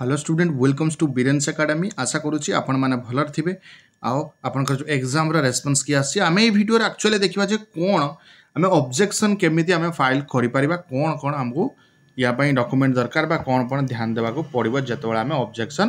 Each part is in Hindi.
Hello student welcomes to Birens academy আশা করুছি আপনার ভালরে থাকবে আপনার যে এক্সামর রেসপন্স কি আসছে আমি এই ভিডিওর আকচুয়ালি দেখা যে কোণ আমি অবজেকশন কেমিতি আমি ফাইল করে পারা কোণ কোণ আমি ইয়াপাই ডকুমেন্ট দরকার বা কোণ কোণ ধ্যান দেওয়া পড়ব যেতবে আমি অবজেকশন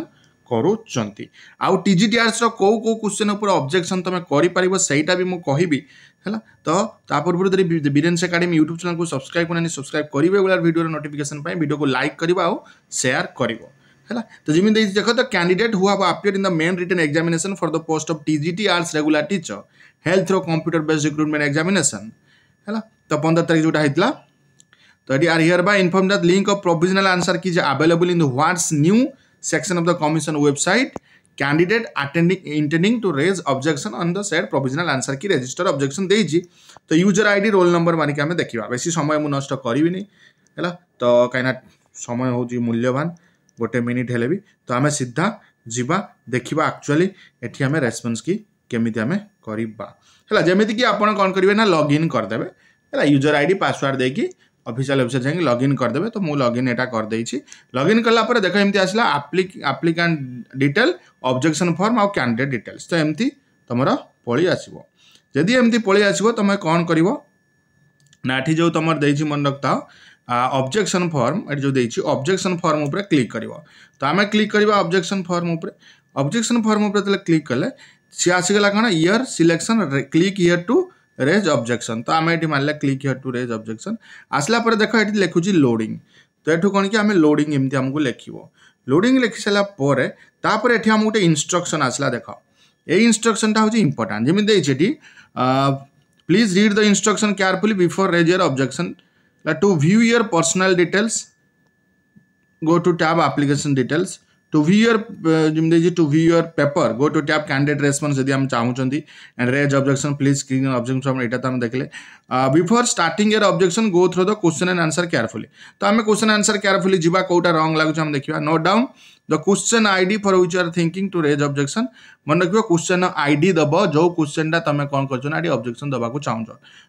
କରୁଛନ୍ତି ଆଉ ଟି ଜି ଡିଆର୍ସର କେଉଁ କେଉଁ କୋଶ୍ଚିନ୍ ଉପରେ ଅବଜେକ୍ସନ୍ ତୁମେ କରିପାରିବ ସେଇଟା ବି ମୁଁ କହିବି ହେଲା ତ ତା ପୂର୍ବରୁ ଯଦି ବିରେନ୍ସ ଏକାଡେମୀ ୟୁଟ୍ୟୁବ୍ ଚ୍ୟାନେଲକୁ ସବସ୍କ୍ରାଇବ୍ କରିନାହାନ୍ତି ସବସ୍କ୍ରାଇବ୍ କରିବେ ଏଭଳିଆ ଭିଡ଼ିଓର ନୋଟିଫିକେସନ୍ ପାଇଁ ଭିଡ଼ିଓକୁ ଲାଇକ୍ କରିବ ଆଉ ସେୟାର କରିବ है ना तो जिम्मेदारी देखो the candidate who appear in the main written examination for the post of T Rs regular teacher held through computer based recruitment examination है तो पंद्रह तारीख जोटा होता तो ये are hereby inform that link of provisional answer key is available in the what's new section of the commission website candidate attending intending to raise objection on the set provisional answer key register objection देजी तो यूजर आईडी रोल नंबर मानिक आम देखा बेस समय मुझे नष्ट करी है तो कहीं समय हूँ मूल्यवान गोटे मिनिट हेले भी तो आम सीधा जीवा देखा आकचुआली ये आम रेस्पन्स की केमी आम करमी कि आप कौन करेंगे ना लगइन करदे है यूजर आई डी पासवर्ड देखिए अफिशियाल वेबसाइट जाएंगे लगइन करदे तो मुझ लगइन यहाँ करदे लगइन कलापर देख एम आसला आप्लिकांट डिटेल अब्जेक्शन फर्म आउ कैंडिडेट डिटेल्स तो एमती तुम पलि आसमी पलि आस तुम कौन करना जो तुम देखिए मन रखता ऑब्जेक्शन फॉर्म ये जो देखिए ऑब्जेक्शन फॉर्म उपर क्लिक कर तो आम क्लिक करवा ऑब्जेक्शन फॉर्म उपर ऑब्जेक्शन फॉर्म उपर जब क्लिक कले सी आसगला कौन year selection click here to raise objection तो आम ये मान लिया click here to raise objection आसला देख ये लिखुची लोडिंग तो यू कौन कि आम लोडिंग एमती आमको लिख लोडिंग लिखि सारापर एटी आम गोटे इन्स्ट्रक्शन आसला देख ये इन्स्ट्रक्शनटा हूँ इंपोर्टाट जमी please read the instruction carefully before raise your objection to view your personal details, go to tab application details. To view your uh, to view your paper, go to tab candidate response यदि हम चाहूँ and raise objection please click on objection from तो हम देखले before starting your objection go through the question and answer carefully तो हमें question and answer carefully जीवा कोटा wrong लागू हम देखिवा note down the question ID for which you are thinking to raise objection मन रखियो क्वेश्चन आईडी दबो जो क्वेश्चन टा तमे कोन करछो ना objection दबा को चाहुँ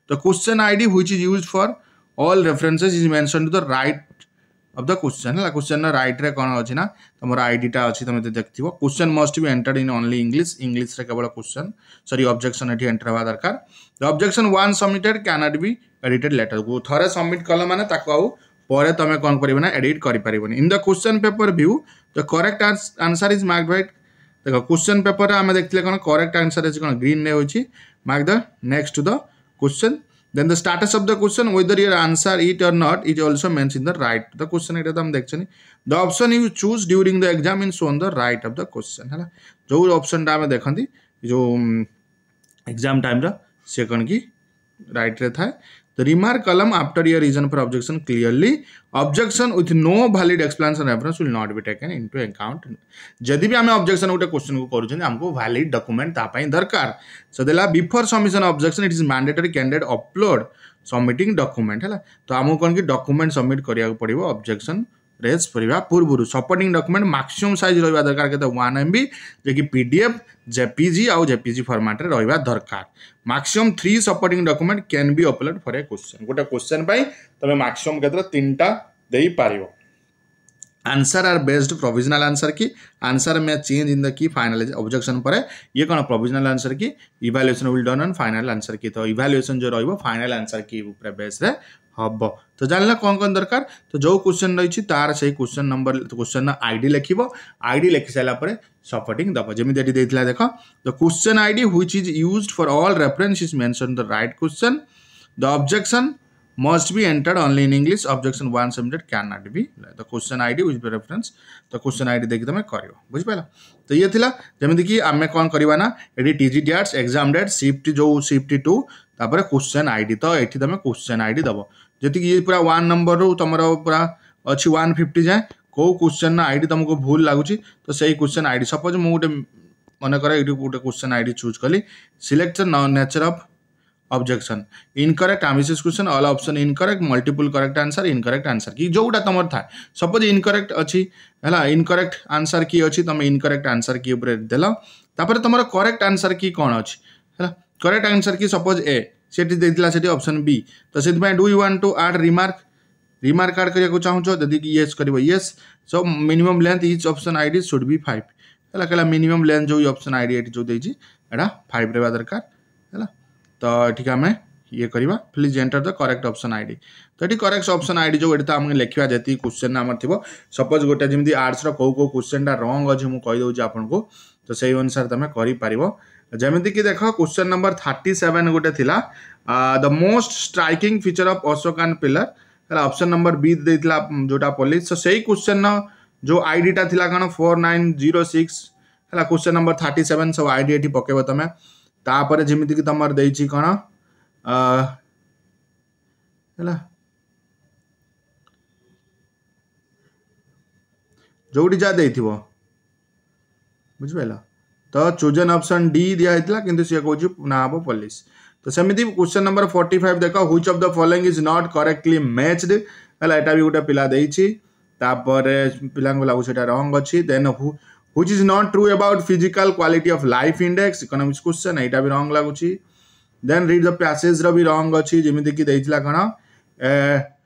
तो question id which is used for all references is mentioned to the right of the question ହେଲା question ର right ରେ କ'ଣ ଅଛି ନା ତମର ID ଟା ଅଛି ତମେ ଦେଖିଥିବ question must be entered in only English English ରେ କେବଳ question sorry objection ଏଠି enter ହେବା ଦରକାର the objection one submitted cannot be edited later କୁ ଥରେ submit କଲ ମାନେ ତାକୁ ଆଉ ପରେ ତମେ କ'ଣ କରିବ ନା edit କରିପାରିବନି in the question paper view the correct answer is marked by ଦେଖ question paper ରେ ଆମେ ଦେଖିଥିଲେ କ'ଣ correct answer ଅଛି କ'ଣ green ରେ ହେଉଛି mark the next to the question then the status of the question whether your answer it or not is also mention in the right the question এটা তো আমরা দেখছি the option you choose during the exam in shown the right of the question ହେଲା ଯୋଉ ଅପସନଟା ଆମେ ଦେଖନ୍ତି ଯୋଉ ଏକ୍ଜାମ ଟାଇମ୍ର ସେ କ'ଣ କି ରାଇଟ୍ରେ ଥାଏ The remark column after your reason for objection clearly objection with no valid explanation reference will not be taken into account. जदि भी आमे objection उटे question को करुँचे हमको valid document तापाई दरकार. So देला before submission objection it is mandatory candidate upload submitting document है ला. तो आमको कौन की document submit करिया को पड़ी वो objection ରେଜ୍ କରିବା ପୂର୍ବରୁ ସପୋର୍ଟିଂ ଡକ୍ୟୁମେଣ୍ଟ ମାକ୍ସିମମ୍ ସାଇଜ୍ ରହିବା ଦରକାର କେତେ ୱାନ୍ ଏମ୍ ବି ଯିଏକି ପି ଡି ଏଫ୍ ଜେପିଜି ଆଉ ଜେପିଜି ଫର୍ମାଟ୍ରେ ରହିବା ଦରକାର maximum three supporting document can be upload for a question ଗୋଟେ କୋଶ୍ଚିନ୍ ପାଇଁ ତୁମେ ମାକ୍ସିମମ୍ କେତେଟା ତିନିଟା ଦେଇପାରିବ answer are based provisional answer key answer में change in the key final objection पर ये कौन provisional answer key evaluation will done on final answer key तो इभालुएसन जो रोब फाइनाल आंसर की बेस रे हम तो ला कौन कौन दरकार तो जो क्वेश्चन रही तार से क्वेश्चन नंबर क्वेश्चन आईडी लिख आईडी लिखि सारापर सपोर्टिंग दब जमी देख the question ID which is used for all reference is mention the right question the objection must be entered only in English. Objection one submitted cannot be. The question ID which be reference. The question ID देखिए तो मैं करियो बुझ पहला. तो ये थिला देखी आप मैं कौन करीबा ना एडी टीजी डियर्स एग्जाम डेट शिफ्ट जो शिफ्ट टू. तापरे क्वेश्चन आईडी तो ये थी तो मैं क्वेश्चन आईडी दबो जब कि ये पूरा वन नंबर हो रो तमरो पूरा अच्छी वन फिफ्टी जाए. को क्वेश्चन ना आईडी तुमको भूल लागू लागुची तो सही क्वेश्चन आईडी सपोज मु गोटे मन कर गोटे क्वेश्चन आईडी चूज कली select nature of objection incorrect आम से question all option incorrect multiple correct answer incorrect answer key जोटा तुम था सपोज इनकरेक्ट अच्छी है इनकरेक्ट आंसर किए अच्छी तुम इनकरेक्ट आंसर किए उपर देल तापर तुम करेक्ट आंसर कि कौन अच्छी है correct answer key suppose A C देखा सेप्शन बी तो से do you want to add remark remark add करने को चाहो कि ये कर ये सो minimum length each option D should be five है कहला मिनिमम लेंथ जो आई डी जो देखिए यहाँ फाइव रहा दरकार है तो ये आम करवा please enter the correct option ID तो ये करेक्ट ऑप्शन आईडी जो ये तो आगे लिखा जैसे क्वेश्चन आम थी सपोज गोटे जमी आर्ट्स रो कौ क्वेश्चन टा रंग अच्छे मुझे कहीदे आपको तो से अनुसार तुम कर जमीक देख क्वेश्चन नंबर थर्टी सेवेन गोटे थी the most striking feature of Ashok and pillar है अप्सन नंबर बी दे जो पलिस तो से क्वेश्चन जो आईडी टाला कौन फोर नाइन जीरो सिक्स है क्वेश्चन नंबर थर्टी सेवेन सब आईडी ये पकेब तुम्हें तापर जमीक तुम दे कौन है दे थो तो चूजन ऑप्शन डी दिया दिखाई कि सी पलिस तो सेमती क्वेश्चन नंबर फोर्टी फाइव देख हुई of the following is not correctly matched है यहाँ भी गोटे पिला पे पिला लगे रंग अच्छी then which is not true about physical quality of life index economics question এইটা ବି wrong ଲାଗୁଛି then read the passage ର ବି wrong ଅଛି ଯେମିତି କି ଦେଇଥିଲା କ'ଣ